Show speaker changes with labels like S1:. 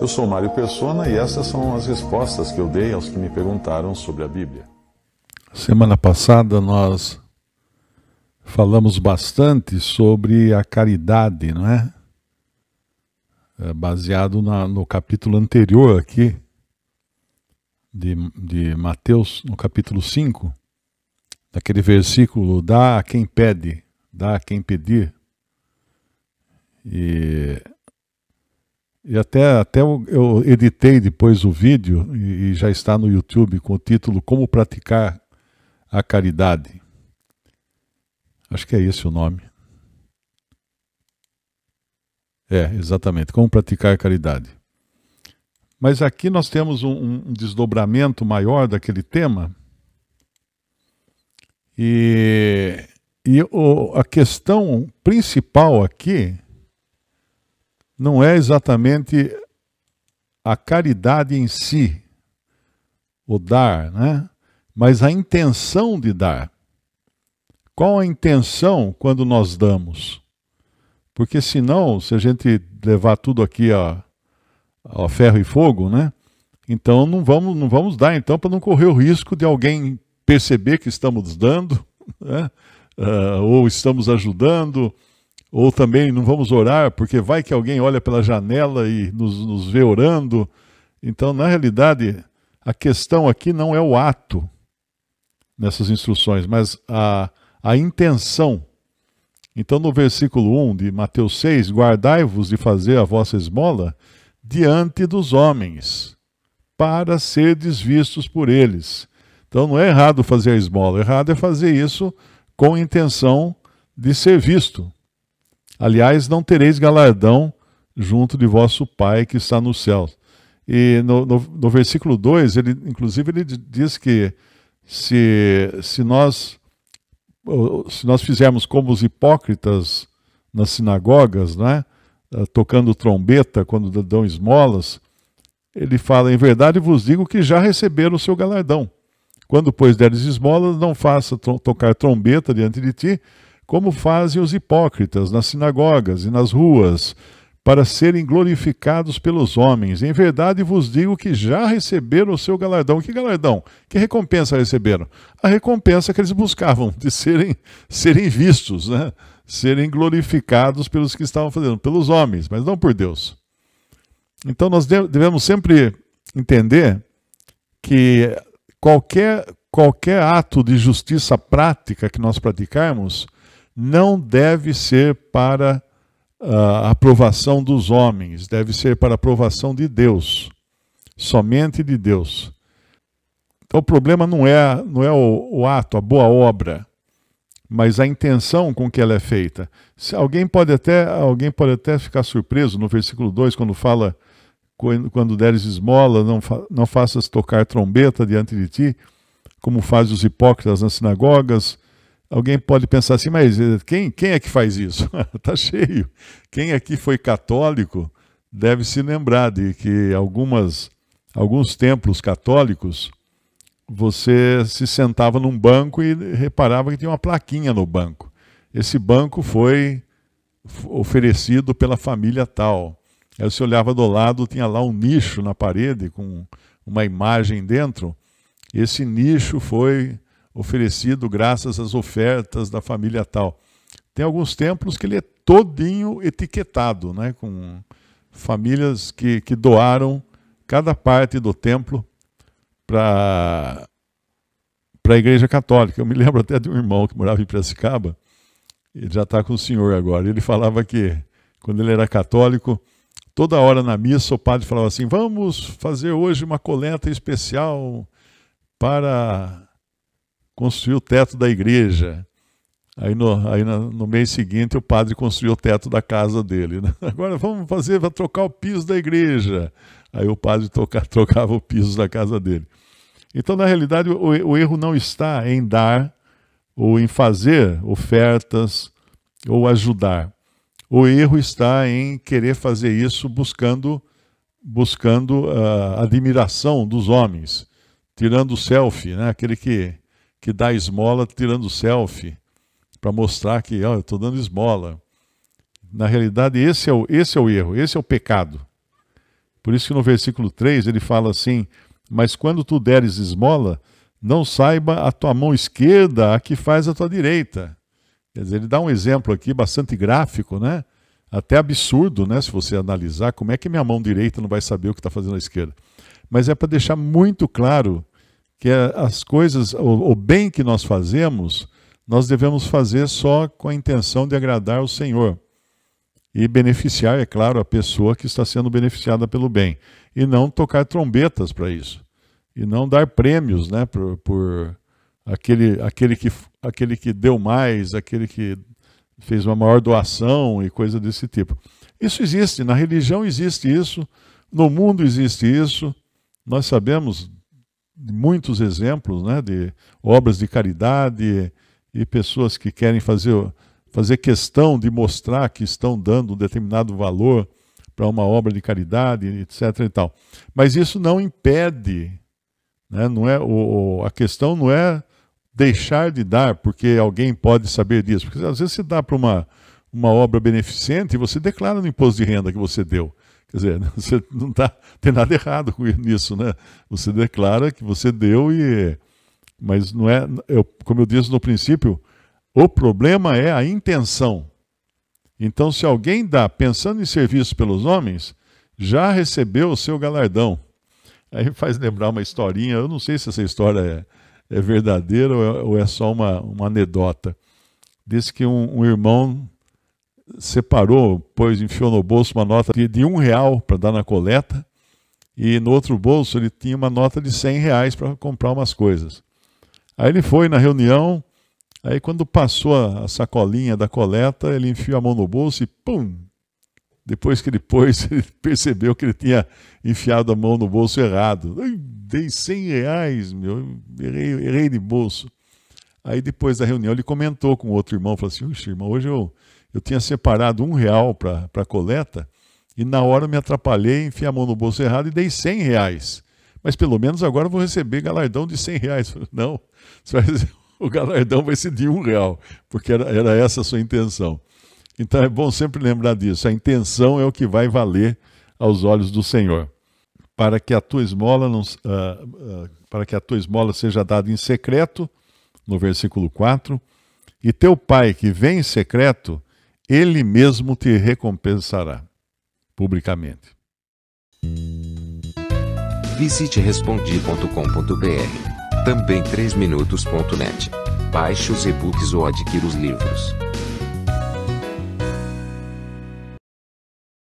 S1: Eu sou Mário Persona e essas são as respostas que eu dei aos que me perguntaram sobre a Bíblia. Semana passada nós falamos bastante sobre a caridade, não é? é baseado na, no capítulo anterior aqui, de, de Mateus, no capítulo 5, daquele versículo: dá a quem pede, dá a quem pedir. E e até, até eu editei depois o vídeo e, já está no YouTube com o título Como Praticar a Caridade. Acho que é esse o nome. É, exatamente. Como praticar a caridade. Mas aqui nós temos um, um desdobramento maior daquele tema. E, e o, a questão principal aqui não é exatamente a caridade em si, o dar, né? mas a intenção de dar. Qual a intenção quando nós damos? Porque senão, se a gente levar tudo aqui a, a ferro e fogo, né? Então não vamos, não vamos dar então para não correr o risco de alguém perceber que estamos dando, né? uh, ou estamos ajudando, ou também não vamos orar, porque vai que alguém olha pela janela e nos, nos vê orando. Então, na realidade, a questão aqui não é o ato nessas instruções, mas a, a intenção. Então, no versículo 1 de Mateus 6, guardai-vos de fazer a vossa esmola diante dos homens, para serdes vistos por eles. Então, não é errado fazer a esmola, errado é fazer isso com intenção de ser visto. Aliás, não tereis galardão junto de vosso Pai que está nos céus. E no, no, no, versículo 2, ele, inclusive, ele diz que se, se, nós, se nós fizermos como os hipócritas nas sinagogas, né, tocando trombeta quando dão esmolas, ele fala: Em verdade vos digo que já receberam o seu galardão. Quando, pois, deres esmolas, não faça tocar trombeta diante de ti, como fazem os hipócritas nas sinagogas e nas ruas, para serem glorificados pelos homens. Em verdade vos digo que já receberam o seu galardão. Que galardão? Que recompensa receberam? A recompensa que eles buscavam, de serem, serem vistos, né? serem glorificados pelos que estavam fazendo, pelos homens, mas não por Deus. Então nós devemos sempre entender que qualquer, qualquer ato de justiça prática que nós praticarmos não deve ser para a ah, aprovação dos homens, deve ser para a aprovação de Deus, somente de Deus. Então o problema não é, não é o, o ato, a boa obra, mas a intenção com que ela é feita. Se alguém pode até alguém pode até ficar surpreso no versículo 2 quando fala quando, deres esmola, não, fa, não faças tocar trombeta diante de ti, como fazem os hipócritas nas sinagogas Alguém pode pensar assim, mas eh, quem, quem é que faz isso? Está cheio. Quem aqui foi católico deve se lembrar de que algumas, alguns templos católicos você se sentava num banco e reparava que tinha uma plaquinha no banco. Esse banco foi oferecido pela família tal. Aí você olhava do lado, tinha lá um nicho na parede com uma imagem dentro. Esse nicho foi oferecido graças às ofertas da família tal. Tem alguns templos que ele é todinho etiquetado, né, com famílias que, que doaram cada parte do templo para a Igreja Católica. Eu me lembro até de um irmão que morava em Piracicaba, ele já está com o senhor agora. Ele falava que, quando ele era católico, toda hora na missa o padre falava assim: vamos fazer hoje uma coleta especial para construiu o teto da igreja. Aí, no, aí no mês seguinte o padre construiu o teto da casa dele. Né? Agora vamos fazer para trocar o piso da igreja. Aí o padre troca, trocava o piso da casa dele. Então, na realidade, o, o erro não está em dar ou em fazer ofertas ou ajudar. O erro está em querer fazer isso buscando buscando a ah, admiração dos homens, tirando o selfie, né? aquele que que dá esmola tirando selfie para mostrar que ó, eu estou dando esmola. Na realidade, esse é, o, esse é o erro, esse é o pecado. Por isso que no versículo 3 ele fala assim: Mas quando tu deres esmola, não saiba a tua mão esquerda a que faz a tua direita. Quer dizer, ele dá um exemplo aqui bastante gráfico, né? Até absurdo, né? Se você analisar, como é que minha mão direita não vai saber o que está fazendo a esquerda? Mas é para deixar muito claro que é as coisas, o, o bem que nós fazemos, nós devemos fazer só com a intenção de agradar o Senhor e beneficiar, é claro, a pessoa que está sendo beneficiada pelo bem, e não tocar trombetas para isso, e não dar prêmios né, por, por aquele, aquele, que, aquele que deu mais, aquele que fez uma maior doação e coisa desse tipo. Isso existe, na religião existe isso, no mundo existe isso, nós sabemos muitos exemplos né, de obras de caridade e pessoas que querem fazer, fazer questão de mostrar que estão dando um determinado valor para uma obra de caridade, etc. E tal. Mas isso não impede, né, não é o, a questão não é deixar de dar, porque alguém pode saber disso. Porque às vezes você dá para uma, uma obra beneficente e você declara no imposto de renda que você deu. Quer dizer, você não tá, tem nada errado nisso, né? Você declara que você deu e. Mas não é. Eu, como eu disse no princípio, o problema é a intenção. Então, se alguém dá pensando em serviço pelos homens, já recebeu o seu galardão. Aí faz lembrar uma historinha, eu não sei se essa história é, é verdadeira ou é, ou é, só uma, uma anedota. Diz que um, um irmão separou, pois enfiou no bolso uma nota de um real para dar na coleta e no outro bolso ele tinha uma nota de cem reais para comprar umas coisas. Aí ele foi na reunião, aí quando passou a sacolinha da coleta, ele enfiou a mão no bolso e pum! Depois que ele pôs, ele percebeu que ele tinha enfiado a mão no bolso errado. Dei cem reais, meu, errei, errei de bolso. Aí depois da reunião ele comentou com outro irmão, falou assim, irmão, hoje eu eu tinha separado um real para coleta e na hora eu me atrapalhei, enfiei a mão no bolso errado e dei 100 reais. Mas pelo menos agora eu vou receber galardão de 100 reais. Não, o galardão vai ser de um real, porque era, era essa a sua intenção. Então é bom sempre lembrar disso. A intenção é o que vai valer aos olhos do Senhor. Para que a tua esmola, não, uh, uh, para que a tua esmola seja dada em secreto, no versículo 4, e teu pai que vem em secreto ele mesmo te recompensará publicamente. Visite respondi.com.br, também 3minutos.net. Baixe os e-books ou adquira os livros.